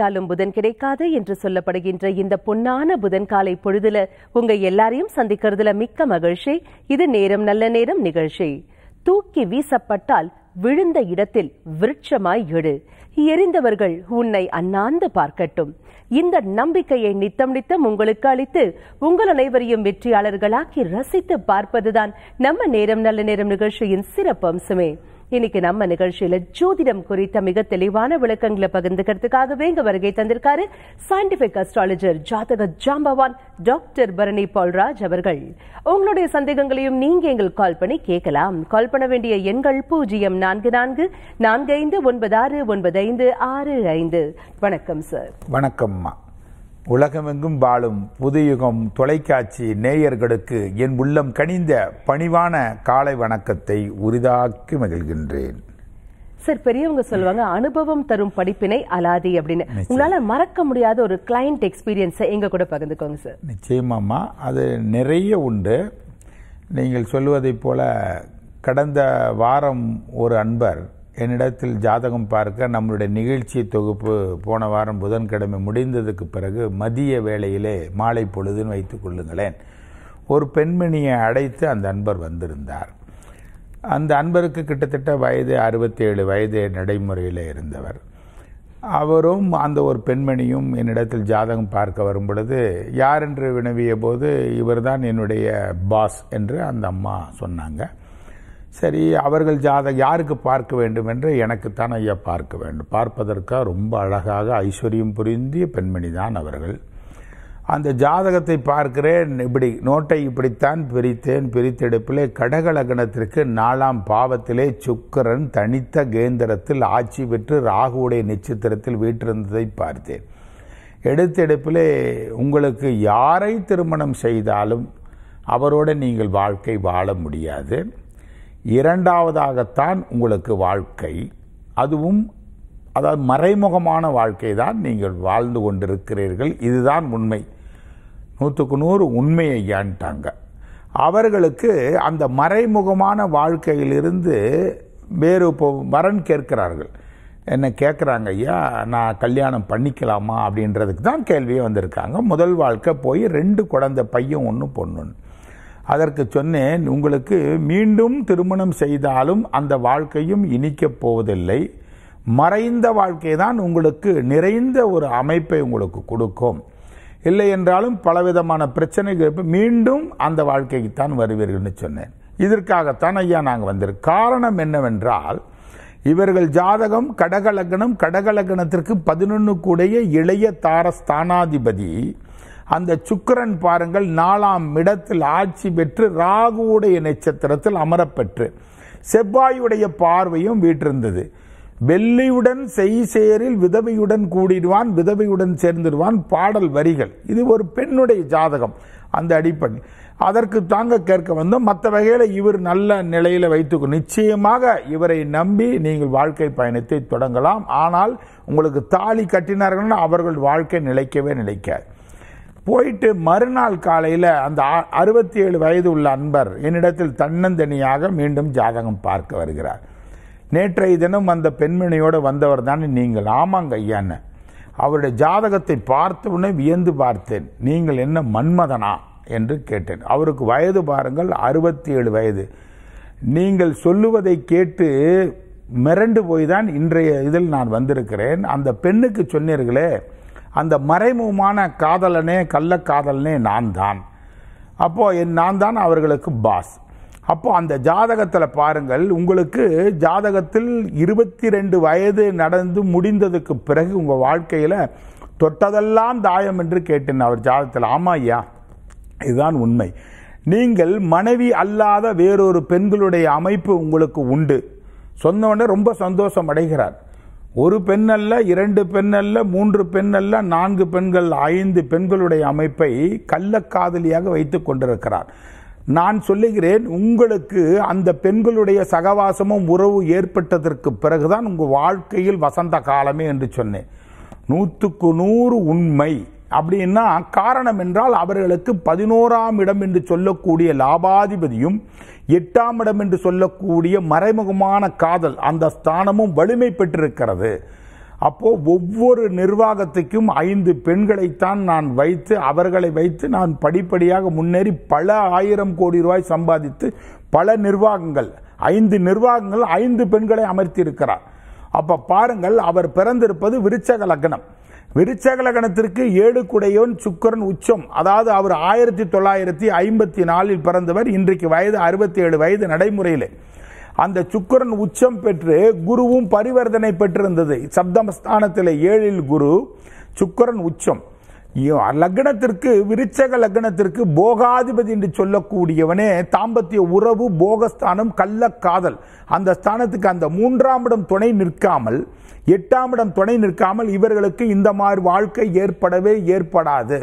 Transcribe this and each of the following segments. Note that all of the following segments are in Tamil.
கிடைத்தாலும் புதன் கிடைக்காது என்று சொல்லப்படுகின்ற இந்த பொன்னான புதன் காலை பொழுதுல உங்க எல்லாரையும் சந்திக்கிறதுல மிக்க மகிழ்ச்சி இது நேரம் நல்ல நேரம் நிகழ்ச்சி தூக்கி வீசப்பட்டால் விழுந்த இடத்தில் விருட்சமாய் எடு எரிந்தவர்கள் உன்னை அண்ணாந்து பார்க்கட்டும் இந்த நம்பிக்கையை நித்தம் நித்தம் உங்களுக்கு அளித்து உங்கள் அனைவரையும் வெற்றியாளர்களாக்கி ரசித்து பார்ப்பதுதான் நம்ம நேரம் நல்ல நேரம் நிகழ்ச்சியின் சிறப்பம்சமே இன்னைக்கு நம்ம நிகழ்ச்சியில ஜோதிடம் குறித்த மிக தெளிவான விளக்கங்களை பகிர்ந்துக்கிறதுக்காகவே இங்க வருகை தந்திருக்காரு சயின்டிபிக் அஸ்ட்ராலஜர் ஜாதக ஜாம்பவான் டாக்டர் பரணி பால்ராஜ் அவர்கள் உங்களுடைய சந்தேகங்களையும் நீங்க எங்களுக்கு கால் பண்ணி கேட்கலாம் கால் பண்ண வேண்டிய எண்கள் பூஜ்ஜியம் நான்கு நான்கு நான்கு ஐந்து ஒன்பது ஆறு ஒன்பது ஐந்து ஆறு ஐந்து வணக்கம் சார் வணக்கம்மா உலகமெங்கும் வாழும் புதுயுகம் தொலைக்காட்சி நேயர்களுக்கு என் உள்ளம் கனிந்த பணிவான காலை வணக்கத்தை உரிதாக்கி மகிழ்கின்றேன் சார் பெரியவங்க சொல்லுவாங்க அனுபவம் தரும் படிப்பினை அலாதி அப்படின்னு உங்களால மறக்க முடியாத ஒரு கிளைண்ட் எக்ஸ்பீரியன்ஸை எங்க கூட பகிர்ந்துக்கோங்க சார் நிச்சயமாம்மா அது நிறைய உண்டு நீங்கள் சொல்வதைப் போல கடந்த வாரம் ஒரு அன்பர் என்னிடத்தில் ஜாதகம் பார்க்க நம்மளுடைய நிகழ்ச்சி தொகுப்பு போன வாரம் புதன்கிழமை முடிந்ததுக்கு பிறகு மதிய வேளையிலே மாலை பொழுதுன்னு வைத்துக் கொள்ளுங்களேன் ஒரு பெண்மணியை அழைத்து அந்த அன்பர் வந்திருந்தார் அந்த அன்பருக்கு கிட்டத்தட்ட வயது அறுபத்தேழு வயது நடைமுறையில் இருந்தவர் அவரும் அந்த ஒரு பெண்மணியும் என்னிடத்தில் ஜாதகம் பார்க்க வரும் பொழுது யார் என்று வினவிய போது இவர்தான் என்னுடைய பாஸ் என்று அந்த அம்மா சொன்னாங்க சரி அவர்கள் ஜாத யாருக்கு பார்க்க வேண்டும் என்று எனக்குத்தான் ஐயா பார்க்க வேண்டும் பார்ப்பதற்காக ரொம்ப அழகாக ஐஸ்வர்யம் புரிந்திய பெண்மணி தான் அவர்கள் அந்த ஜாதகத்தை பார்க்கிறேன் இப்படி நோட்டை இப்படித்தான் பிரித்தேன் பிரித்தெடுப்பிலே கடகலகணத்திற்கு நாலாம் பாவத்திலே சுக்கரன் தனித்த கேந்திரத்தில் ஆட்சி பெற்று ராகுவுடைய நட்சத்திரத்தில் வீட்டிருந்ததை பார்த்தேன் எடுத்தெடுப்பிலே உங்களுக்கு யாரை திருமணம் செய்தாலும் அவரோடு நீங்கள் வாழ்க்கை வாழ முடியாது இரண்டாவதாகத்தான் உங்களுக்கு வாழ்க்கை அதுவும் அதாவது மறைமுகமான வாழ்க்கை தான் நீங்கள் வாழ்ந்து கொண்டிருக்கிறீர்கள் இதுதான் உண்மை நூற்றுக்கு நூறு உண்மையை ஏன்ட்டாங்க அவர்களுக்கு அந்த மறைமுகமான வாழ்க்கையிலிருந்து வேறு இப்போ வரன் கேட்கிறார்கள் என்ன கேட்குறாங்க ஐயா நான் கல்யாணம் பண்ணிக்கலாமா அப்படின்றதுக்கு தான் கேள்வியே வந்திருக்காங்க முதல் வாழ்க்கை போய் ரெண்டு குழந்தை பையன் ஒன்று பொண்ணுன்னு அதற்கு சொன்னேன் உங்களுக்கு மீண்டும் திருமணம் செய்தாலும் அந்த வாழ்க்கையும் இனிக்கப் போவதில்லை மறைந்த வாழ்க்கை தான் உங்களுக்கு நிறைந்த ஒரு அமைப்பை உங்களுக்கு கொடுக்கும் இல்லை என்றாலும் பலவிதமான பிரச்சனைகள் மீண்டும் அந்த வாழ்க்கைக்கு தான் வருவீர்கள்னு சொன்னேன் இதற்காகத்தான் ஐயா நாங்கள் வந்திருக்கோம் காரணம் என்னவென்றால் இவர்கள் ஜாதகம் கடகலக்கணம் கடகலக்கணத்திற்கு பதினொன்று கூடைய இளைய தாரஸ்தானாதிபதி அந்த சுக்கரன் பாருங்கள் நாலாம் இடத்தில் ஆட்சி பெற்று ராகுவுடைய நட்சத்திரத்தில் அமரப்பெற்று செவ்வாயுடைய பார்வையும் வீட்டிருந்தது வெள்ளியுடன் செய் சேரில் விதவையுடன் கூடிடுவான் விதவையுடன் சேர்ந்துடுவான் பாடல் வரிகள் இது ஒரு பெண்ணுடைய ஜாதகம் அந்த அடிப்படை அதற்கு தாங்க கேட்க வந்தோம் மற்ற வகையில் இவர் நல்ல நிலையில் வைத்துக்கும் நிச்சயமாக இவரை நம்பி நீங்கள் வாழ்க்கை பயணத்தை தொடங்கலாம் ஆனால் உங்களுக்கு தாலி கட்டினார்கள் அவர்கள் வாழ்க்கை நிலைக்கவே நிலைக்காது போயிட்டு மறுநாள் காலையில் அந்த அறுபத்தி ஏழு வயது உள்ள அன்பர் என்னிடத்தில் தன்னந்தனியாக மீண்டும் ஜாதகம் பார்க்க வருகிறார் நேற்றைய தினம் அந்த பெண்மணியோடு வந்தவர் தானே நீங்கள் ஆமாங்க ஐயான அவருடைய ஜாதகத்தை பார்த்த உடனே வியந்து பார்த்தேன் நீங்கள் என்ன மன்மதனா என்று கேட்டேன் அவருக்கு வயது பாருங்கள் அறுபத்தி ஏழு வயது நீங்கள் சொல்லுவதை கேட்டு மிரண்டு போய் தான் இன்றைய இதில் நான் வந்திருக்கிறேன் அந்த பெண்ணுக்கு சொன்னீர்களே அந்த மறைமுகமான காதலனே கள்ளக்காதலனே நான் தான் அப்போது என் நான் தான் அவர்களுக்கு பாஸ் அப்போது அந்த ஜாதகத்தில் பாருங்கள் உங்களுக்கு ஜாதகத்தில் இருபத்தி ரெண்டு வயது நடந்து முடிந்ததுக்கு பிறகு உங்கள் வாழ்க்கையில் தொட்டதெல்லாம் தாயம் என்று கேட்டேன் அவர் ஜாதகத்தில் ஆமா ஐயா இதுதான் உண்மை நீங்கள் மனைவி அல்லாத வேறொரு பெண்களுடைய அமைப்பு உங்களுக்கு உண்டு சொன்னோடனே ரொம்ப சந்தோஷம் அடைகிறார் ஒரு பெண் அல்ல இரண்டு பெண் அல்ல மூன்று பெண் அல்ல நான்கு பெண்கள் ஐந்து பெண்களுடைய அமைப்பை கள்ளக்காதலியாக வைத்துக் கொண்டிருக்கிறார் நான் சொல்லுகிறேன் உங்களுக்கு அந்த பெண்களுடைய சகவாசமும் உறவு ஏற்பட்டதற்கு பிறகுதான் உங்கள் வாழ்க்கையில் வசந்த காலமே என்று சொன்னேன் நூற்றுக்கு நூறு உண்மை அப்படின்னா காரணம் என்றால் அவர்களுக்கு பதினோராம் இடம் என்று சொல்லக்கூடிய லாபாதிபதியும் எட்டாம் இடம் என்று சொல்லக்கூடிய மறைமுகமான காதல் அந்த ஸ்தானமும் வலிமை பெற்றிருக்கிறது அப்போ ஒவ்வொரு நிர்வாகத்துக்கும் ஐந்து பெண்களைத்தான் நான் வைத்து அவர்களை வைத்து நான் படிப்படியாக முன்னேறி பல ஆயிரம் கோடி ரூபாய் சம்பாதித்து பல நிர்வாகங்கள் ஐந்து நிர்வாகங்கள் ஐந்து பெண்களை அமர்த்தியிருக்கிறார் அப்போ பாருங்கள் அவர் பிறந்திருப்பது விருச்சக லக்னம் விருச்சகலகணத்திற்கு ஏழு குடையோன் சுக்கரன் உச்சம் அதாவது அவர் ஆயிரத்தி தொள்ளாயிரத்தி ஐம்பத்தி நாலில் பிறந்தவர் இன்றைக்கு வயது அறுபத்தி ஏழு வயது நடைமுறையில் அந்த சுக்கரன் உச்சம் பெற்று குருவும் பரிவர்த்தனை பெற்றிருந்தது சப்தமஸ்தானத்தில் ஏழில் குரு சுக்கரன் உச்சம் லக்னத்திற்கு விருச்சக லக்னத்திற்கு போகாதிபதி என்று சொல்லக்கூடியவனே தாம்பத்திய உறவு போகஸ்தானம் கள்ளக்காதல் அந்த ஸ்தானத்துக்கு அந்த மூன்றாம் இடம் துணை நிற்காமல் எட்டாம் இடம் துணை நிற்காமல் இவர்களுக்கு இந்த மாதிரி வாழ்க்கை ஏற்படவே ஏற்படாது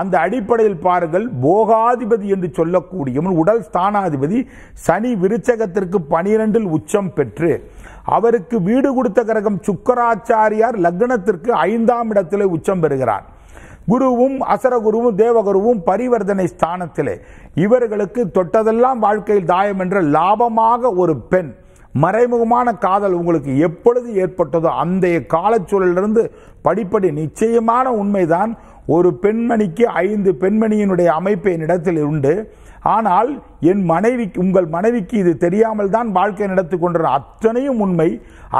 அந்த அடிப்படையில் பாருங்கள் போகாதிபதி என்று சொல்லக்கூடியவன் உடல் ஸ்தானாதிபதி சனி விருச்சகத்திற்கு பனிரெண்டில் உச்சம் பெற்று அவருக்கு வீடு கொடுத்த கிரகம் சுக்கராச்சாரியார் லக்னத்திற்கு ஐந்தாம் இடத்திலே உச்சம் பெறுகிறார் குருவும் அசரகுருவும் தேவகுருவும் பரிவர்த்தனை ஸ்தானத்திலே இவர்களுக்கு தொட்டதெல்லாம் வாழ்க்கையில் தாயம் என்ற லாபமாக ஒரு பெண் மறைமுகமான காதல் உங்களுக்கு எப்பொழுது ஏற்பட்டதோ அந்த காலச்சூழலிருந்து படிப்படி நிச்சயமான உண்மைதான் ஒரு பெண்மணிக்கு ஐந்து பெண்மணியினுடைய அமைப்பு என்னிடத்தில் உண்டு ஆனால் என் மனைவிக்கு உங்கள் மனைவிக்கு இது தெரியாமல் தான் வாழ்க்கை நடத்தி கொண்டிருந்த அத்தனையும் உண்மை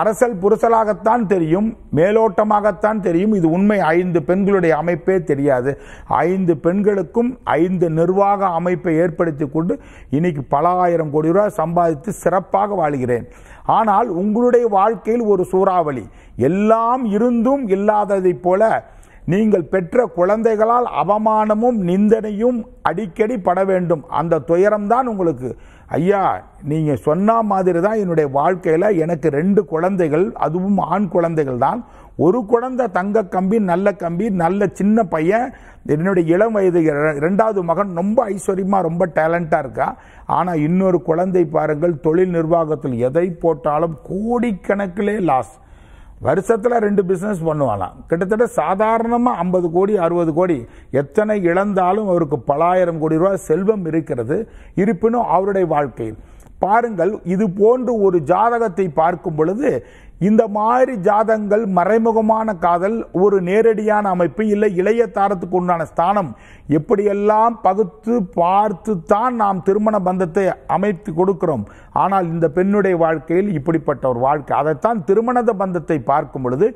அரசல் புரசலாகத்தான் தெரியும் மேலோட்டமாகத்தான் தெரியும் இது உண்மை ஐந்து பெண்களுடைய அமைப்பே தெரியாது ஐந்து பெண்களுக்கும் ஐந்து நிர்வாக அமைப்பை ஏற்படுத்தி கொண்டு இன்னைக்கு பல ஆயிரம் கோடி ரூபாய் சம்பாதித்து சிறப்பாக வாழ்கிறேன் ஆனால் உங்களுடைய வாழ்க்கையில் ஒரு சூறாவளி எல்லாம் இருந்தும் இல்லாததைப் போல நீங்கள் பெற்ற குழந்தைகளால் அவமானமும் நிந்தனையும் அடிக்கடி பட வேண்டும் அந்த துயரம்தான் உங்களுக்கு ஐயா நீங்கள் சொன்ன மாதிரி தான் என்னுடைய வாழ்க்கையில் எனக்கு ரெண்டு குழந்தைகள் அதுவும் ஆண் குழந்தைகள் தான் ஒரு குழந்தை தங்க கம்பி நல்ல கம்பி நல்ல சின்ன பையன் என்னுடைய இளம் வயது ரெண்டாவது மகன் ரொம்ப ஐஸ்வர்யமாக ரொம்ப டேலண்ட்டாக இருக்கா ஆனால் இன்னொரு குழந்தை பாருங்கள் தொழில் நிர்வாகத்தில் எதை போட்டாலும் கோடிக்கணக்கிலே லாஸ் வருஷத்தில் ரெண்டு பிஸ்னஸ் பண்ணுவாங்களாம் கிட்டத்தட்ட சாதாரணமாக ஐம்பது கோடி அறுபது கோடி எத்தனை இழந்தாலும் அவருக்கு பலாயிரம் கோடி ரூபாய் செல்வம் இருக்கிறது இருப்பினும் அவருடைய வாழ்க்கை பாருங்கள் இது போன்று ஒரு ஜாதகத்தை பார்க்கும் பொழுது இந்த மாதிரி ஜாதங்கள் மறைமுகமான காதல் ஒரு நேரடியான அமைப்பு இல்லை இளைய தாரத்துக்கு உண்டான ஸ்தானம் எப்படியெல்லாம் பகுத்து பார்த்து தான் நாம் திருமண பந்தத்தை அமைத்து கொடுக்கிறோம் ஆனால் இந்த பெண்ணுடைய வாழ்க்கையில் இப்படிப்பட்ட ஒரு வாழ்க்கை அதைத்தான் திருமண பந்தத்தை பார்க்கும் பொழுது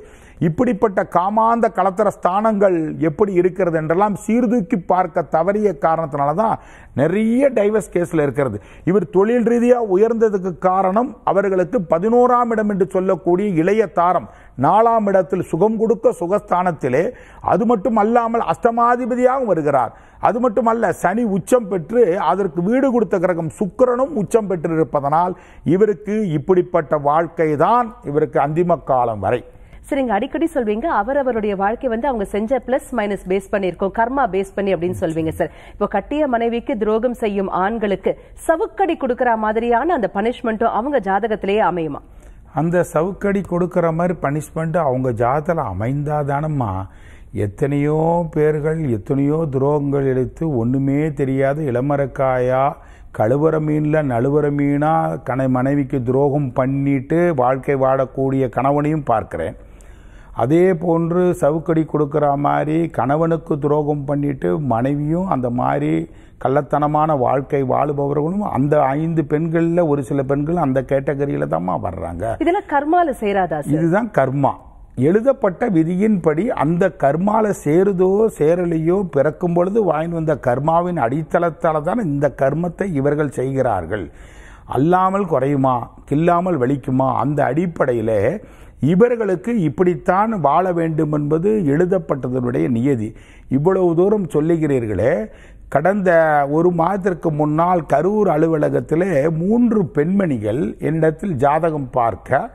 இப்படிப்பட்ட காமாந்த கலத்தர ஸ்தானங்கள் எப்படி இருக்கிறது என்றெல்லாம் சீர்தூக்கி பார்க்க தவறிய காரணத்தினால தான் நிறைய டைவர்ஸ் கேஸில் இருக்கிறது இவர் தொழில் ரீதியாக உயர்ந்ததுக்கு காரணம் அவர்களுக்கு பதினோராம் இடம் என்று சொல்லக்கூடிய இளைய தாரம் நாலாம் இடத்தில் சுகம் கொடுக்க சுகஸ்தானத்திலே அது மட்டும் அல்லாமல் அஷ்டமாதிபதியாகவும் வருகிறார் அது மட்டுமல்ல சனி உச்சம் பெற்று அதற்கு வீடு கொடுத்த கிரகம் சுக்கரனும் உச்சம் பெற்று இருப்பதனால் இவருக்கு இப்படிப்பட்ட வாழ்க்கை தான் இவருக்கு அந்திம காலம் வரை சரிங்க அடிக்கடி சொல்வீங்க அவர் அவருடைய வாழ்க்கை வந்து அவங்க செஞ்ச பிளஸ் மைனஸ் பேஸ் பண்ணியிருக்கோம் கர்மா பேஸ் பண்ணி அப்படின்னு சொல்வீங்க சார் இப்போ கட்டிய மனைவிக்கு துரோகம் செய்யும் ஆண்களுக்கு சவுக்கடி கொடுக்கற மாதிரியான அந்த பனிஷ்மெண்ட்டும் அவங்க ஜாதகத்திலேயே அமையுமா அந்த சவுக்கடி கொடுக்குற மாதிரி பனிஷ்மெண்ட் அவங்க ஜாதத்தில் அமைந்தாதானம்மா எத்தனையோ பேர்கள் எத்தனையோ துரோகங்கள் எடுத்து ஒன்றுமே தெரியாத இளமரக்காயா கழுவுற மீனில் நழுவுற மீனாக கனை மனைவிக்கு துரோகம் பண்ணிட்டு வாழ்க்கை வாழக்கூடிய கணவனையும் பார்க்குறேன் அதே போன்று சவுக்கடி கொடுக்குற மாதிரி கணவனுக்கு துரோகம் பண்ணிட்டு மனைவியும் அந்த மாதிரி கள்ளத்தனமான வாழ்க்கை வாழுபவர்களும் அந்த ஐந்து பெண்களில் ஒரு சில பெண்கள் அந்த கேட்டகரியில தான் வர்றாங்க இதெல்லாம் கர்மால செய்யறாதா இதுதான் கர்மா எழுதப்பட்ட விதியின்படி அந்த கர்மால சேருதோ சேரலையோ பிறக்கும் பொழுது வாங்கி வந்த கர்மாவின் அடித்தளத்தால் தான் இந்த கர்மத்தை இவர்கள் செய்கிறார்கள் அல்லாமல் குறையுமா கில்லாமல் வலிக்குமா அந்த அடிப்படையில் இவர்களுக்கு இப்படித்தான் வாழ வேண்டும் என்பது எழுதப்பட்டதனுடைய நியதி இவ்வளவு தூரம் சொல்லுகிறீர்களே கடந்த ஒரு மாதத்திற்கு முன்னால் கரூர் அலுவலகத்திலே மூன்று பெண்மணிகள் என்னிடத்தில் ஜாதகம் பார்க்க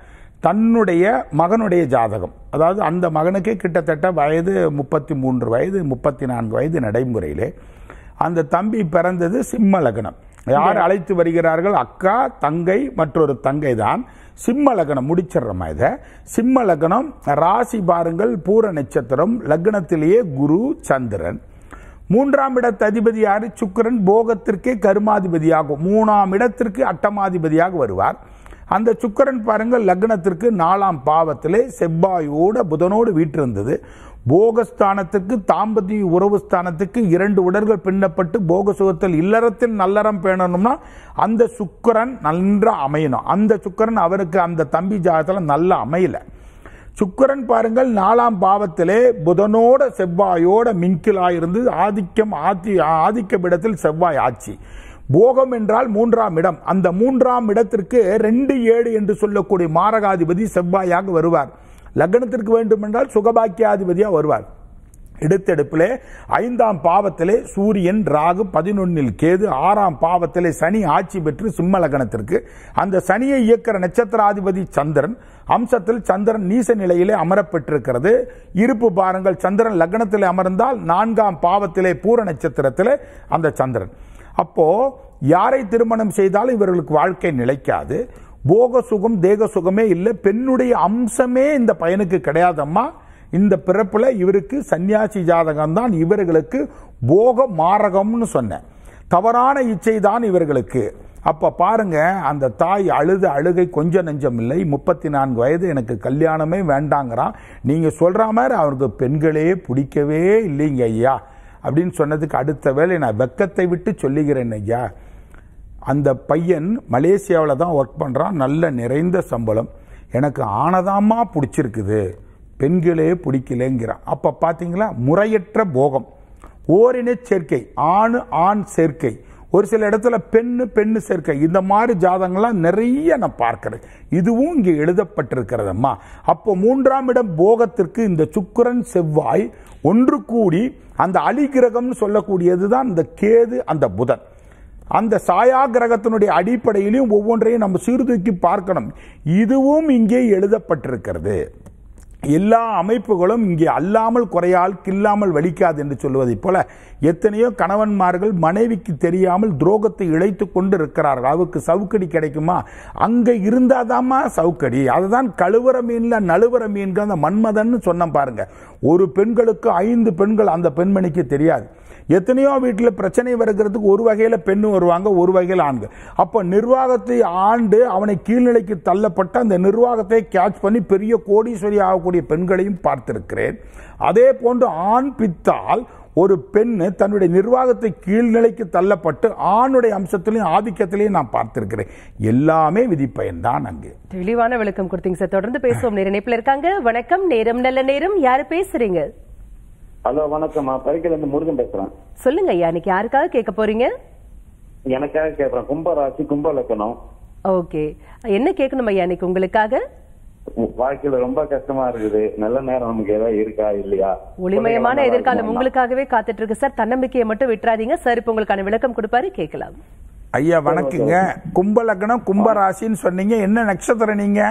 தன்னுடைய மகனுடைய ஜாதகம் அதாவது அந்த மகனுக்கே கிட்டத்தட்ட வயது முப்பத்தி மூன்று வயது முப்பத்தி நான்கு வயது நடைமுறையிலே அந்த தம்பி பிறந்தது சிம்ம லக்னம் யார் அழைத்து வருகிறார்கள் அக்கா தங்கை மற்றொரு தங்கை தான் சிம்ம லக்னம் முடிச்சிடுறோமா இதை சிம்ம லக்னம் ராசி பாருங்கள் பூர நட்சத்திரம் லக்னத்திலேயே குரு சந்திரன் மூன்றாம் இடத்து அதிபதி யாரு சுக்கரன் போகத்திற்கே கருமாதிபதியாகும் மூணாம் இடத்திற்கு அட்டமாதிபதியாக வருவார் அந்த சுக்கரன் பாருங்கள் லக்னத்திற்கு நாலாம் பாவத்திலே செவ்வாயோட புதனோடு வீட்டிருந்தது போகஸ்தானத்துக்கு தாம்பத்திய உறவு ஸ்தானத்துக்கு இரண்டு உடல்கள் பின்னப்பட்டு போக சுகத்தில் இல்லறத்தில் நல்லறம் பேணணும்னா அந்த சுக்கரன் நன்றாக அமையணும் அந்த சுக்கரன் அவருக்கு அந்த தம்பி ஜாதத்தில் நல்லா அமையலை சுக்கரன் பாருங்கள் நாலாம் பாவத்திலே புதனோட செவ்வாயோட மின்கிலாக இருந்து ஆதிக்கம் ஆதி ஆதிக்க இடத்தில் செவ்வாய் ஆட்சி போகம் என்றால் மூன்றாம் இடம் அந்த மூன்றாம் இடத்திற்கு ரெண்டு ஏழு என்று சொல்லக்கூடிய மாரகாதிபதி செவ்வாயாக வருவார் லக்னத்திற்கு வேண்டும் என்றால் சுகபாக்கியாதிபதியாக வருவார் எடுத்தெடுப்பிலே ஐந்தாம் பாவத்திலே சூரியன் ராகு பதினொன்னில் கேது ஆறாம் பாவத்திலே சனி ஆட்சி பெற்று சிம்ம லக்னத்திற்கு அந்த சனியை இயக்கிற நட்சத்திராதிபதி சந்திரன் அம்சத்தில் சந்திரன் நீச நிலையிலே அமரப்பெற்றிருக்கிறது இருப்பு பாருங்கள் சந்திரன் லக்னத்தில் அமர்ந்தால் நான்காம் பாவத்திலே பூர நட்சத்திரத்திலே அந்த சந்திரன் அப்போ யாரை திருமணம் செய்தாலும் இவர்களுக்கு வாழ்க்கை நிலைக்காது போக சுகம் தேக சுகமே இல்லை பெண்ணுடைய அம்சமே இந்த பையனுக்கு கிடையாதம்மா இந்த பிறப்பில் இவருக்கு சன்னியாசி ஜாதகம் தான் இவர்களுக்கு போக மாரகம்னு சொன்னேன் தவறான இச்சை தான் இவர்களுக்கு அப்போ பாருங்க அந்த தாய் அழுது அழுகை கொஞ்சம் நெஞ்சம் இல்லை முப்பத்தி நான்கு வயது எனக்கு கல்யாணமே வேண்டாங்கிறான் நீங்கள் சொல்கிற மாதிரி அவருக்கு பெண்களே பிடிக்கவே இல்லைங்க ஐயா அப்படின்னு சொன்னதுக்கு அடுத்த வேலை நான் வெக்கத்தை விட்டு சொல்லுகிறேன் ஐயா அந்த பையன் மலேசியாவில் தான் ஒர்க் பண்ணுறான் நல்ல நிறைந்த சம்பளம் எனக்கு ஆனதாமா பிடிச்சிருக்குது பெண்களே பிடிக்கலங்கிறான் அப்போ பார்த்தீங்களா முறையற்ற போகம் ஓரின சேர்க்கை ஆணு ஆண் சேர்க்கை ஒரு சில இடத்துல பெண்ணு பெண்ணு சேர்க்கை இந்த மாதிரி ஜாதகங்கள்லாம் நிறைய நான் பார்க்குறேன் இதுவும் இங்கே எழுதப்பட்டிருக்கிறதம்மா அப்போ மூன்றாம் இடம் போகத்திற்கு இந்த சுக்கரன் செவ்வாய் ஒன்று கூடி அந்த அலிகிரகம்னு சொல்லக்கூடியது தான் இந்த கேது அந்த புதன் அந்த சாயா கிரகத்தினுடைய அடிப்படையிலையும் ஒவ்வொன்றையும் நம்ம சீர்தூக்கி பார்க்கணும் இதுவும் இங்கே எழுதப்பட்டிருக்கிறது எல்லா அமைப்புகளும் இங்கே அல்லாமல் குறையால் கில்லாமல் வலிக்காது என்று சொல்வதைப் போல எத்தனையோ கணவன்மார்கள் மனைவிக்கு தெரியாமல் துரோகத்தை இழைத்து கொண்டு இருக்கிறார்கள் அவருக்கு சவுக்கடி கிடைக்குமா அங்கே இருந்தாதாம்மா சவுக்கடி அதுதான் கழுவுற மீனில் நழுவுற மீன்கள் அந்த மன்மதன்னு சொன்ன பாருங்க ஒரு பெண்களுக்கு ஐந்து பெண்கள் அந்த பெண்மணிக்கு தெரியாது எத்தனையோ வீட்டில் பிரச்சனை வருகிறதுக்கு ஒரு வகையில் பெண்ணு வருவாங்க ஒரு வகையில் ஆண்கள் அப்போ நிர்வாகத்தை ஆண்டு அவனை கீழ்நிலைக்கு தள்ளப்பட்ட அந்த நிர்வாகத்தை கேட்ச் பண்ணி பெரிய கோடீஸ்வரி ஆகக்கூடிய பெண்களையும் பார்த்திருக்கிறேன் அதே போன்று ஆண் பித்தால் ஒரு பெண் தன்னுடைய நிர்வாகத்தை கீழ்நிலைக்கு தள்ளப்பட்டு ஆணுடைய அம்சத்திலையும் ஆதிக்கத்திலையும் நான் பார்த்திருக்கிறேன் எல்லாமே விதிப்பயன் தான் அங்கு தெளிவான விளக்கம் கொடுத்தீங்க சார் தொடர்ந்து பேசுவோம் நேர இணைப்பில் இருக்காங்க வணக்கம் நேரம் நல்ல நேரம் யாரு பேசுறீங்க ஹலோ வணக்கம்மா பரிக்கல இருந்து முருகன் பேசுறேன் சொல்லுங்க ஐயா இன்னைக்கு யாருக்காக கேட்க போறீங்க எனக்காக கேக்குறேன் கும்பராசி ராசி கும்ப லக்கணம் ஓகே என்ன கேட்கணும் ஐயா இன்னைக்கு உங்களுக்காக வாழ்க்கையில ரொம்ப கஷ்டமா இருக்குது நல்ல நேரம் நமக்கு ஏதாவது இருக்கா இல்லையா ஒளிமயமான எதிர்காலம் உங்களுக்காகவே காத்துட்டு இருக்கு சார் தன்னம்பிக்கையை மட்டும் விட்டுறாதீங்க சார் இப்ப உங்களுக்கான விளக்கம் கொடுப்பாரு கேட்கலாம் ஐயா வணக்கங்க கும்ப லக்னம் கும்ப ராசின்னு சொன்னீங்க என்ன நட்சத்திரம் நீங்க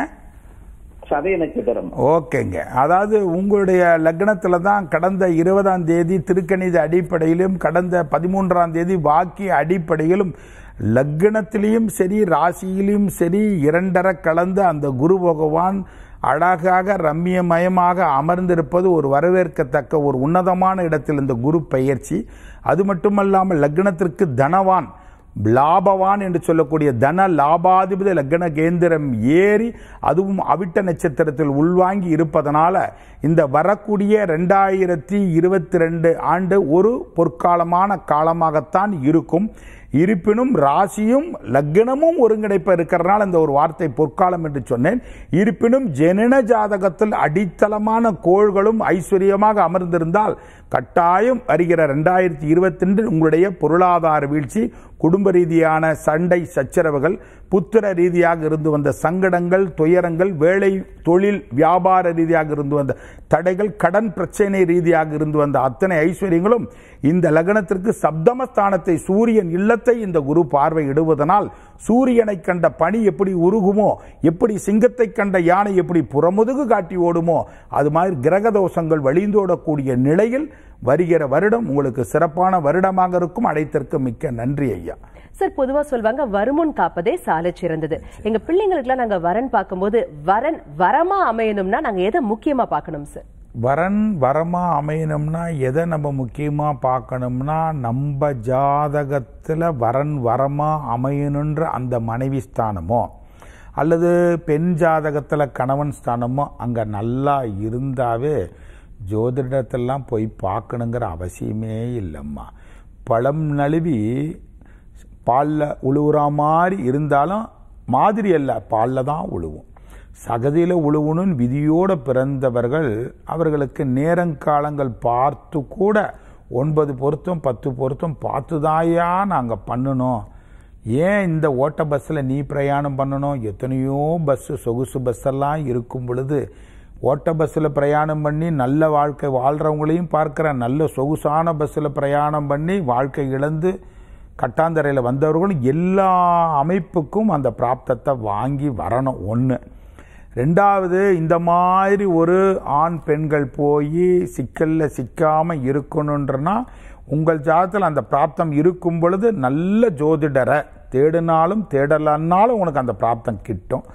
சதய நட்சத்திரம் ஓகேங்க அதாவது உங்களுடைய லக்னத்துல தான் கடந்த இருபதாம் தேதி திருக்கணித அடிப்படையிலும் கடந்த பதிமூன்றாம் தேதி வாக்கி அடிப்படையிலும் லக்னத்திலையும் சரி ராசியிலும் சரி இரண்டரை கலந்து அந்த குரு பகவான் அழகாக ரம்மியமயமாக அமர்ந்திருப்பது ஒரு வரவேற்கத்தக்க ஒரு உன்னதமான இடத்தில் இந்த குரு பயிற்சி அது மட்டுமல்லாமல் லக்னத்திற்கு தனவான் லாபவான் என்று சொல்லக்கூடிய தன லாபாதிபதி லக்ன கேந்திரம் ஏறி அதுவும் அவிட்ட நட்சத்திரத்தில் உள்வாங்கி இருப்பதனால இந்த வரக்கூடிய ரெண்டாயிரத்தி இருபத்தி ரெண்டு ஆண்டு ஒரு பொற்காலமான காலமாகத்தான் இருக்கும் இருப்பினும் ராசியும் லக்னமும் ஒருங்கிணைப்ப இருக்கிறதுனால இந்த ஒரு வார்த்தை பொற்காலம் என்று சொன்னேன் இருப்பினும் ஜனன ஜாதகத்தில் அடித்தளமான கோள்களும் ஐஸ்வர்யமாக அமர்ந்திருந்தால் கட்டாயம் வருகிற ரெண்டாயிரத்தி இருபத்தி ரெண்டு உங்களுடைய பொருளாதார வீழ்ச்சி குடும்ப ரீதியான சண்டை சச்சரவுகள் புத்திர ரீதியாக இருந்து வந்த சங்கடங்கள் துயரங்கள் வேலை தொழில் வியாபார ரீதியாக இருந்து வந்த தடைகள் கடன் பிரச்சனை ரீதியாக இருந்து வந்த அத்தனை ஐஸ்வர்யங்களும் இந்த லக்னத்திற்கு சப்தமஸ்தானத்தை சூரியன் இல்லத்தை இந்த குரு பார்வையிடுவதனால் சூரியனை கண்ட பணி எப்படி உருகுமோ எப்படி சிங்கத்தை கண்ட யானை எப்படி புறமுதுகு காட்டி ஓடுமோ அது மாதிரி கிரக தோஷங்கள் வழிந்தோடக்கூடிய நிலையில் வருகிற வருடம் உங்களுக்கு சிறப்பான வருடமாக இருக்கும் அழைத்திற்கு மிக்க நன்றி ஐயா சார் பொதுவா சொல்வாங்க வருமுன் காப்பதே சாலை சிறந்தது எங்க பிள்ளைங்களுக்குலாம் நாங்க வரன் பார்க்கும்போது வரன் வரமா அமையணும்னா நாங்க எதை முக்கியமா பார்க்கணும் சார் வரன் வரமா அமையணும்னா எதை நம்ம முக்கியமா பார்க்கணும்னா நம்ம ஜாதகத்துல வரன் வரமா அமையணுன்ற அந்த மனைவி ஸ்தானமோ அல்லது பெண் ஜாதகத்தில் கணவன் ஸ்தானமோ அங்கே நல்லா இருந்தாவே ஜோதிடத்தெல்லாம் போய் பார்க்கணுங்கிற அவசியமே இல்லைம்மா பழம் நழுவி பாலில் உழுவுற மாதிரி இருந்தாலும் மாதிரி அல்ல பாலில் தான் உழுவும் சகதியில் உழுவுணும்னு விதியோடு பிறந்தவர்கள் அவர்களுக்கு நேரங்காலங்கள் பார்த்து கூட ஒன்பது பொருத்தம் பத்து பொருத்தம் பார்த்து தாயா நாங்கள் பண்ணணும் ஏன் இந்த ஓட்ட பஸ்ஸில் நீ பிரயாணம் பண்ணணும் எத்தனையோ பஸ்ஸு சொகுசு பஸ்ஸெல்லாம் இருக்கும் பொழுது ஓட்ட பஸ்ஸில் பிரயாணம் பண்ணி நல்ல வாழ்க்கை வாழ்கிறவங்களையும் பார்க்குறேன் நல்ல சொகுசான பஸ்ஸில் பிரயாணம் பண்ணி வாழ்க்கை இழந்து கட்டாந்தரையில் வந்தவர்களும் எல்லா அமைப்புக்கும் அந்த பிராப்தத்தை வாங்கி வரணும் ஒன்று ரெண்டாவது இந்த மாதிரி ஒரு ஆண் பெண்கள் போய் சிக்கலில் சிக்காமல் இருக்கணுன்றனா உங்கள் ஜாதத்தில் அந்த பிராப்தம் இருக்கும் பொழுது நல்ல ஜோதிடரை தேடினாலும் தேடலன்னாலும் உனக்கு அந்த பிராப்தம் கிட்டும்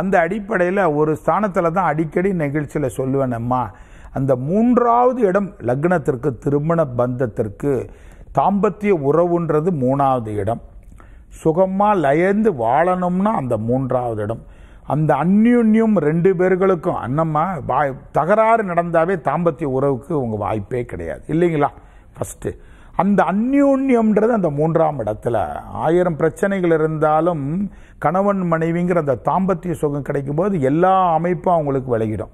அந்த அடிப்படையில் ஒரு ஸ்தானத்தில் தான் அடிக்கடி நிகழ்ச்சியில் சொல்லுவேனம்மா அந்த மூன்றாவது இடம் லக்னத்திற்கு திருமண பந்தத்திற்கு தாம்பத்திய உறவுன்றது மூணாவது இடம் சுகமாக லயந்து வாழணும்னா அந்த மூன்றாவது இடம் அந்த அந்யுன்யம் ரெண்டு பேர்களுக்கும் அன்னம்மா வாய் தகராறு நடந்தாவே தாம்பத்திய உறவுக்கு உங்கள் வாய்ப்பே கிடையாது இல்லைங்களா ஃபஸ்ட்டு அந்த அந்யூன்யம்ன்றது அந்த மூன்றாம் இடத்துல ஆயிரம் பிரச்சனைகள் இருந்தாலும் கணவன் மனைவிங்கிற அந்த தாம்பத்திய சுகம் கிடைக்கும் போது எல்லா அமைப்பும் அவங்களுக்கு விளையிடும்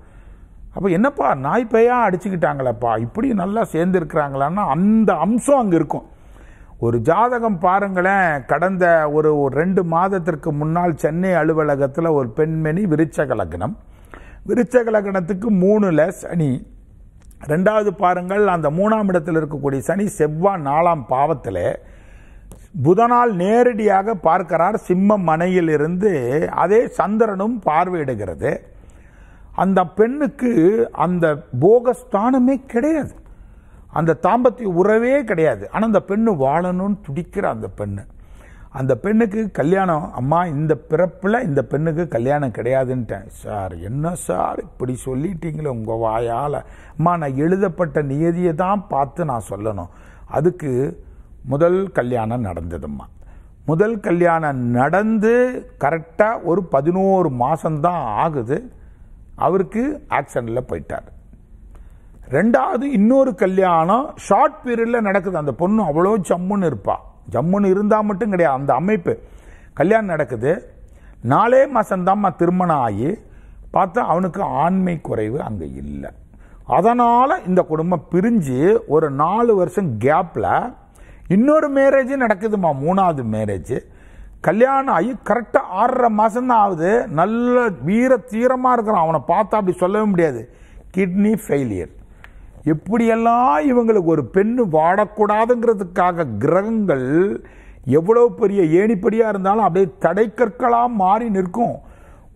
அப்போ என்னப்பா நாய் அடிச்சுக்கிட்டாங்களேப்பா இப்படி நல்லா சேர்ந்துருக்கிறாங்களான்னா அந்த அம்சம் அங்கே இருக்கும் ஒரு ஜாதகம் பாருங்களேன் கடந்த ஒரு ரெண்டு மாதத்திற்கு முன்னால் சென்னை அலுவலகத்தில் ஒரு பெண்மணி விருச்சக லக்னம் விருச்சக லக்னத்துக்கு மூணில் சனி ரெண்டாவது பாருங்கள் அந்த மூணாம் இடத்தில் இருக்கக்கூடிய சனி செவ்வாய் நாலாம் பாவத்தில் புதனால் நேரடியாக பார்க்கிறார் சிம்ம மனையிலிருந்து அதே சந்திரனும் பார்வையிடுகிறது அந்த பெண்ணுக்கு அந்த போகஸ்தானமே கிடையாது அந்த தாம்பத்திய உறவே கிடையாது ஆனால் அந்த பெண்ணு வாழணும்னு துடிக்கிற அந்த பெண்ணு அந்த பெண்ணுக்கு கல்யாணம் அம்மா இந்த பிறப்பில் இந்த பெண்ணுக்கு கல்யாணம் கிடையாதுன்ட்டேன் சார் என்ன சார் இப்படி சொல்லிட்டீங்களே உங்கள் வாயால் அம்மா நான் எழுதப்பட்ட நியதியை தான் பார்த்து நான் சொல்லணும் அதுக்கு முதல் கல்யாணம் நடந்ததும்மா முதல் கல்யாணம் நடந்து கரெக்டாக ஒரு பதினோரு மாதம்தான் ஆகுது அவருக்கு ஆக்சிடெண்ட்டில் போயிட்டார் ரெண்டாவது இன்னொரு கல்யாணம் ஷார்ட் பீரியடில் நடக்குது அந்த பொண்ணு அவ்வளோ ஜம்முன்னு இருப்பாள் ஜம்முன்னு இருந்தால் மட்டும் கிடையாது அந்த அமைப்பு கல்யாணம் நடக்குது நாலே மாதந்தாம்மா திருமணம் ஆகி பார்த்தா அவனுக்கு ஆண்மை குறைவு அங்கே இல்லை அதனால் இந்த குடும்பம் பிரிஞ்சு ஒரு நாலு வருஷம் கேப்பில் இன்னொரு மேரேஜ் நடக்குதுமா மூணாவது மேரேஜ் கல்யாணம் ஆகி கரெக்டாக ஆறரை மாதம்தான் ஆகுது நல்ல வீர தீரமாக இருக்கிறான் அவனை பார்த்தா அப்படி சொல்லவே முடியாது கிட்னி ஃபெயிலியர் எப்படியெல்லாம் இவங்களுக்கு ஒரு பெண்ணு வாடக்கூடாதுங்கிறதுக்காக கிரகங்கள் எவ்வளோ பெரிய ஏணிப்படியாக இருந்தாலும் அப்படியே தடைக்கற்களாக மாறி நிற்கும்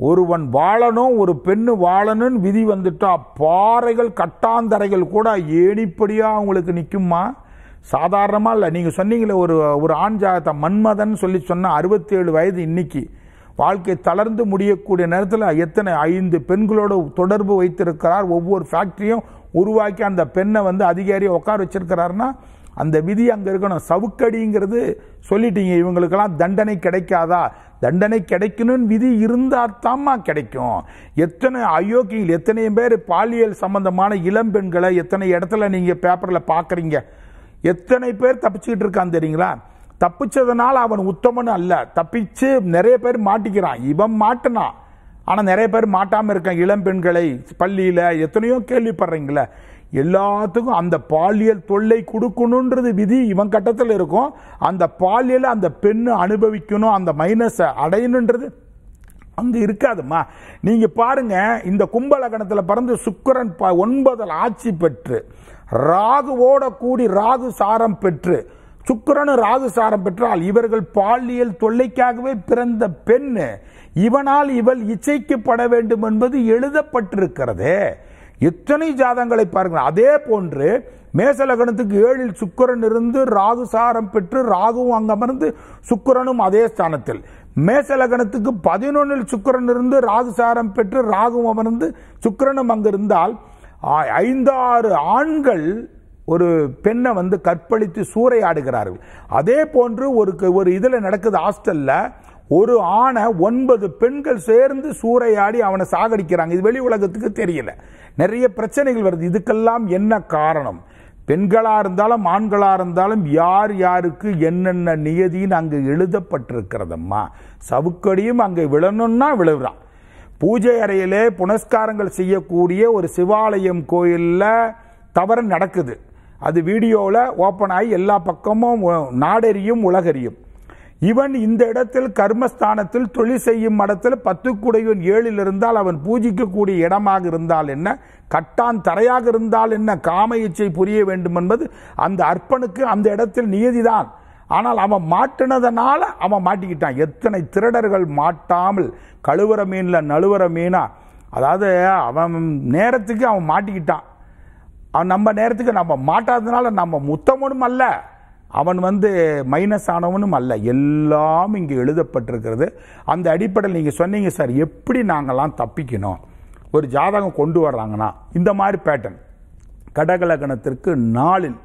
ஒருவன் வாழணும் ஒரு பெண்ணு வாழணும்னு விதி வந்துட்டா பாறைகள் கட்டாந்தரைகள் கூட ஏணிப்படியாக அவங்களுக்கு நிற்குமா சாதாரணமாக இல்லை நீங்கள் சொன்னீங்களே ஒரு ஒரு ஆண் ஜாதத்தை மன்மதன் சொல்லி சொன்னால் அறுபத்தேழு வயது இன்னைக்கு வாழ்க்கை தளர்ந்து முடியக்கூடிய நேரத்தில் எத்தனை ஐந்து பெண்களோட தொடர்பு வைத்திருக்கிறார் ஒவ்வொரு ஃபேக்ட்ரியும் உருவாக்கி அந்த பெண்ணை வந்து அதிகாரியை உட்கார வச்சிருக்கிறாருன்னா அந்த விதி அங்கே இருக்கணும் சவுக்கடிங்கிறது சொல்லிட்டீங்க இவங்களுக்கெல்லாம் தண்டனை கிடைக்காதா தண்டனை கிடைக்கணும்னு விதி இருந்தால் தான்மா கிடைக்கும் எத்தனை அயோக்கியங்கள் எத்தனை பேர் பாலியல் சம்பந்தமான பெண்களை எத்தனை இடத்துல நீங்கள் பேப்பரில் பார்க்குறீங்க எத்தனை பேர் தப்பிச்சுக்கிட்டு இருக்கான் தெரியுங்களா தப்பிச்சதுனால அவன் உத்தமன் அல்ல தப்பிச்சு நிறைய பேர் மாட்டிக்கிறான் இவன் மாட்டினான் ஆனால் நிறைய பேர் மாட்டாமல் இருக்கேன் இளம் பெண்களை பள்ளியில் எத்தனையோ கேள்விப்படுறீங்களே எல்லாத்துக்கும் அந்த பாலியல் தொல்லை கொடுக்கணுன்றது விதி இவன் கட்டத்தில் இருக்கும் அந்த பாலியலை அந்த பெண்ணு அனுபவிக்கணும் அந்த மைனஸை அடையணுன்றது அங்கே இருக்காதுமா நீங்கள் பாருங்கள் இந்த கும்பலகணத்தில் பிறந்து சுக்கரன் ப ஒன்பதில் ஆட்சி பெற்று ராகுவோட கூடி ராகு சாரம் பெற்று சுக்கரனு ராகுசாரம் பெற்றால் இவர்கள் பாலியல் தொல்லைக்காகவே பிறந்த பெண் இவனால் இவள் இச்சைக்கப்பட வேண்டும் என்பது எழுதப்பட்டிருக்கிறது எத்தனை ஜாதங்களை பாருங்கள் அதே போன்று மேசலகணத்துக்கு ஏழில் சுக்கரன் இருந்து ராகுசாரம் பெற்று ராகுவும் அங்கமர்ந்து சுக்கரனும் அதே ஸ்தானத்தில் மேசலகணத்துக்கு பதினொன்னில் சுக்கரன் இருந்து ராகுசாரம் பெற்று ராகுவும் அமர்ந்து சுக்கரனும் அங்கிருந்தால் ஐந்தாறு ஆண்கள் ஒரு பெண்ணை வந்து கற்பழித்து சூறையாடுகிறார்கள் அதே போன்று ஒரு ஒரு இதில் நடக்குது ஹாஸ்டலில் ஒரு ஆணை ஒன்பது பெண்கள் சேர்ந்து சூறையாடி அவனை சாகடிக்கிறாங்க இது வெளி உலகத்துக்கு தெரியல நிறைய பிரச்சனைகள் வருது இதுக்கெல்லாம் என்ன காரணம் பெண்களாக இருந்தாலும் ஆண்களாக இருந்தாலும் யார் யாருக்கு என்னென்ன நியதின்னு அங்கே எழுதப்பட்டிருக்கிறதம்மா சவுக்கடியும் அங்கே விழணும்னா விழுகிறான் பூஜை அறையிலே புனஸ்காரங்கள் செய்யக்கூடிய ஒரு சிவாலயம் கோயிலில் தவறு நடக்குது அது வீடியோவில் ஓப்பன் ஆகி எல்லா பக்கமும் நாடெறியும் உலகறியும் இவன் இந்த இடத்தில் கர்மஸ்தானத்தில் தொழில் செய்யும் இடத்தில் பத்து குடையன் ஏழில் இருந்தால் அவன் பூஜிக்கக்கூடிய இடமாக இருந்தால் என்ன கட்டான் தரையாக இருந்தால் என்ன காம இச்சை புரிய வேண்டும் என்பது அந்த அர்ப்பனுக்கு அந்த இடத்தில் நியதிதான் ஆனால் அவன் மாட்டினதனால அவன் மாட்டிக்கிட்டான் எத்தனை திருடர்கள் மாட்டாமல் கழுவுற மீனில் நழுவுற மீனா அதாவது அவன் நேரத்துக்கு அவன் மாட்டிக்கிட்டான் அவன் நம்ம நேரத்துக்கு நம்ம மாட்டாததுனால நம்ம முத்தமனும் அல்ல அவன் வந்து மைனஸ் ஆனவனும் அல்ல எல்லாம் இங்கே எழுதப்பட்டிருக்கிறது அந்த அடிப்படையில் நீங்கள் சொன்னீங்க சார் எப்படி நாங்கள்லாம் தப்பிக்கணும் ஒரு ஜாதகம் கொண்டு வர்றாங்கன்னா இந்த மாதிரி பேட்டர்ன் கடகலகணத்திற்கு நாளில்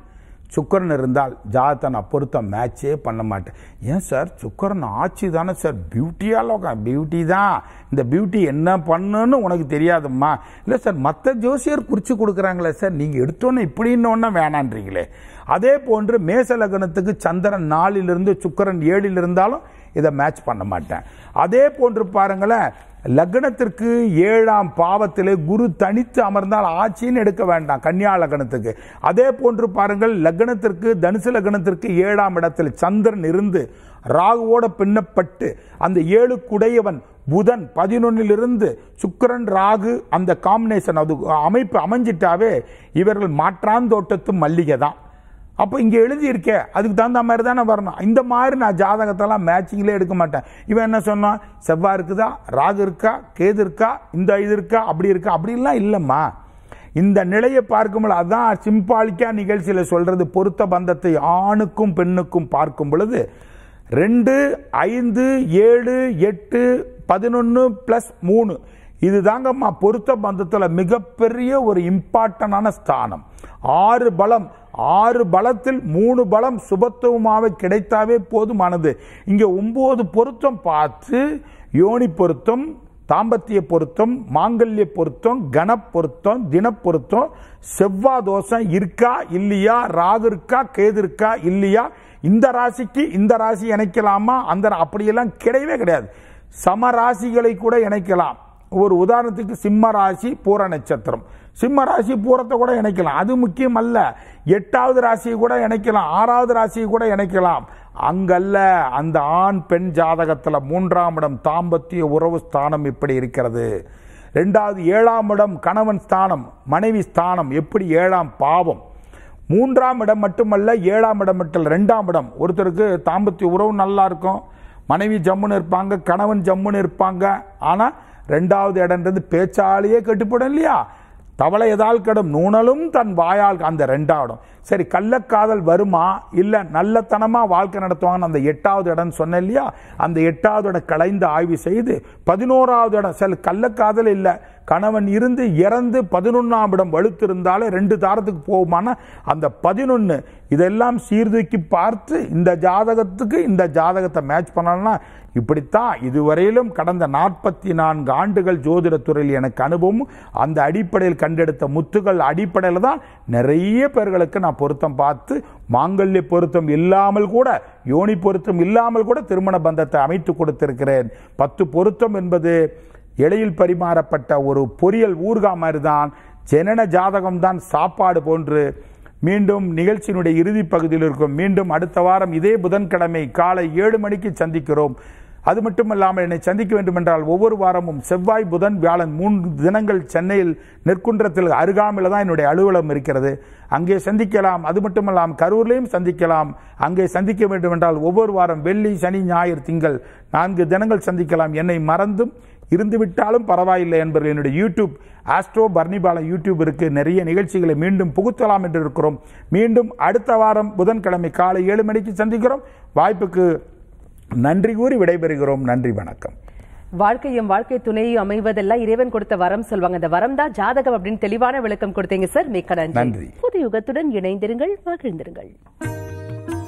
சுக்கரன் இருந்தால் ஜாதகத்தை பொறுத்த மேட்சே பண்ண மாட்டேன் ஏன் சார் சுக்கரன் ஆட்சி தானே சார் பியூட்டியாக லோகம் பியூட்டி தான் இந்த பியூட்டி என்ன பண்ணுன்னு உனக்கு தெரியாதும்மா இல்லை சார் மற்ற ஜோசியர் குறித்து கொடுக்குறாங்களே சார் நீங்கள் எடுத்தோன்னே இப்படி இன்னொன்னே வேணான்றீங்களே அதே போன்று மேச லக்னத்துக்கு சந்திரன் நாலிலிருந்து சுக்கரன் ஏழில் இருந்தாலும் இதை மேட்ச் பண்ண மாட்டேன் அதே போன்று பாருங்களேன் லக்னத்திற்கு ஏழாம் பாவத்திலே குரு தனித்து அமர்ந்தால் ஆட்சின்னு எடுக்க வேண்டாம் கன்னியா லக்னத்துக்கு அதே போன்று பாருங்கள் லக்னத்திற்கு தனுசு லக்னத்திற்கு ஏழாம் இடத்தில் சந்திரன் இருந்து ராகுவோட பின்னப்பட்டு அந்த ஏழு குடையவன் புதன் பதினொன்னிலிருந்து சுக்கரன் ராகு அந்த காம்பினேஷன் அது அமைப்பு அமைஞ்சிட்டாவே இவர்கள் மாற்றாந்தோட்டத்தும் மல்லிகை தான் அப்போ இங்கே எழுதியிருக்கே அதுக்கு தகுந்த மாதிரி தானே வரணும் இந்த மாதிரி நான் ஜாதகத்தெல்லாம் மேட்சிங்லேயே எடுக்க மாட்டேன் இவன் என்ன சொன்னான் செவ்வாய் இருக்குதா ராகு இருக்கா கேது இருக்கா இந்த இது இருக்கா அப்படி இருக்கா அப்படிலாம் இல்லைம்மா இந்த நிலையை பொழுது அதான் சிம்பாலிக்கா நிகழ்ச்சியில் சொல்கிறது பொருத்த பந்தத்தை ஆணுக்கும் பெண்ணுக்கும் பார்க்கும் பொழுது ரெண்டு ஐந்து ஏழு எட்டு பதினொன்று ப்ளஸ் மூணு இது தாங்கம்மா பொருத்த பந்தத்தில் மிகப்பெரிய ஒரு இம்பார்ட்டண்டான ஸ்தானம் ஆறு பலம் ஆறு பலத்தில் மூணு பலம் சுபத்துவமாவை கிடைத்தாவே போதுமானது இங்கே ஒம்பது பொருத்தம் பார்த்து யோனி பொருத்தம் தாம்பத்திய பொருத்தம் மாங்கல்ய பொருத்தம் கன பொருத்தம் தின பொருத்தம் செவ்வா தோஷம் இருக்கா இல்லையா ராகு இருக்கா கேது இருக்கா இல்லையா இந்த ராசிக்கு இந்த ராசி இணைக்கலாமா அந்த அப்படியெல்லாம் கிடையவே கிடையாது சம ராசிகளை கூட இணைக்கலாம் ஒரு உதாரணத்துக்கு சிம்ம ராசி பூர நட்சத்திரம் சிம்ம ராசி பூரத்தை கூட இணைக்கலாம் அது முக்கியம் அல்ல எட்டாவது ராசியை கூட இணைக்கலாம் ஆறாவது ராசியை கூட இணைக்கலாம் அங்கல்ல அந்த ஆண் பெண் ஜாதகத்தில் மூன்றாம் இடம் தாம்பத்திய உறவு ஸ்தானம் இப்படி இருக்கிறது ரெண்டாவது ஏழாம் இடம் கணவன் ஸ்தானம் மனைவி ஸ்தானம் எப்படி ஏழாம் பாவம் மூன்றாம் இடம் மட்டுமல்ல ஏழாம் இடம் மட்டும் ரெண்டாம் இடம் ஒருத்தருக்கு தாம்பத்திய உறவு நல்லா இருக்கும் மனைவி ஜம்முன்னு இருப்பாங்க கணவன் ஜம்முன்னு இருப்பாங்க ஆனால் ரெண்டாவது இடம்ன்றது பேச்சாலேயே கட்டுப்படும் இல்லையா தவளை எதால் கெடும் நூணலும் தன் வாயால் அந்த ரெண்டாடும் சரி கள்ளக்காதல் வருமா இல்லை நல்லத்தனமாக வாழ்க்கை நடத்துவாங்கன்னு அந்த எட்டாவது இடம் சொன்னேன் இல்லையா அந்த எட்டாவது இடம் கலைந்து ஆய்வு செய்து பதினோராவது இடம் சரி கள்ளக்காதல் இல்லை கணவன் இருந்து இறந்து பதினொன்றாம் இடம் வலுத்திருந்தாலே ரெண்டு தாரத்துக்கு போகுமான அந்த பதினொன்று இதெல்லாம் சீர்தூக்கி பார்த்து இந்த ஜாதகத்துக்கு இந்த ஜாதகத்தை மேட்ச் பண்ணணும்னா இப்படித்தான் இதுவரையிலும் கடந்த நாற்பத்தி நான்கு ஆண்டுகள் ஜோதிடத்துறையில் எனக்கு அனுபவம் அந்த அடிப்படையில் கண்டெடுத்த முத்துகள் அடிப்படையில் தான் நிறைய பேர்களுக்கு நான் பொருத்தம் பார்த்து மாங்கல்ய பொருத்தம் இல்லாமல் கூட யோனி பொருத்தம் இல்லாமல் கூட திருமண பந்தத்தை அமைத்து கொடுத்திருக்கிறேன் பத்து பொருத்தம் என்பது இலையில் பரிமாறப்பட்ட ஒரு பொரியல் ஊர்கா மாதிரி தான் ஜனன ஜாதகம்தான் சாப்பாடு போன்று மீண்டும் நிகழ்ச்சியினுடைய இறுதி பகுதியில் இருக்கும் மீண்டும் அடுத்த வாரம் இதே புதன்கிழமை காலை ஏழு மணிக்கு சந்திக்கிறோம் அது மட்டுமல்லாமல் என்னை சந்திக்க வேண்டுமென்றால் ஒவ்வொரு வாரமும் செவ்வாய் புதன் வியாழன் மூன்று தினங்கள் சென்னையில் நெற்குன்றத்தில் அருகாமையில் தான் என்னுடைய அலுவலகம் இருக்கிறது அங்கே சந்திக்கலாம் அது மட்டுமல்லாம் கரூர்லேயும் சந்திக்கலாம் அங்கே சந்திக்க வேண்டுமென்றால் ஒவ்வொரு வாரம் வெள்ளி சனி ஞாயிறு திங்கள் நான்கு தினங்கள் சந்திக்கலாம் என்னை மறந்தும் இருந்துவிட்டாலும் பரவாயில்லை என்பது என்னுடைய யூடியூப் ஆஸ்ட்ரோ பர்னிபாலம் யூடியூப் நிறைய நிகழ்ச்சிகளை மீண்டும் புகுத்தலாம் என்று இருக்கிறோம் மீண்டும் அடுத்த வாரம் புதன்கிழமை காலை ஏழு மணிக்கு சந்திக்கிறோம் வாய்ப்புக்கு நன்றி கூறி விடைபெறுகிறோம் நன்றி வணக்கம் வாழ்க்கையும் வாழ்க்கை துணையும் அமைவதெல்லாம் இறைவன் கொடுத்த வரம் சொல்வாங்க அந்த வரம் தான் ஜாதகம் அப்படின்னு தெளிவான விளக்கம் கொடுத்தீங்க சார் மிக்க நன்றி புது யுகத்துடன் இணைந்திருங்கள் மகிழ்ந்திருங்கள்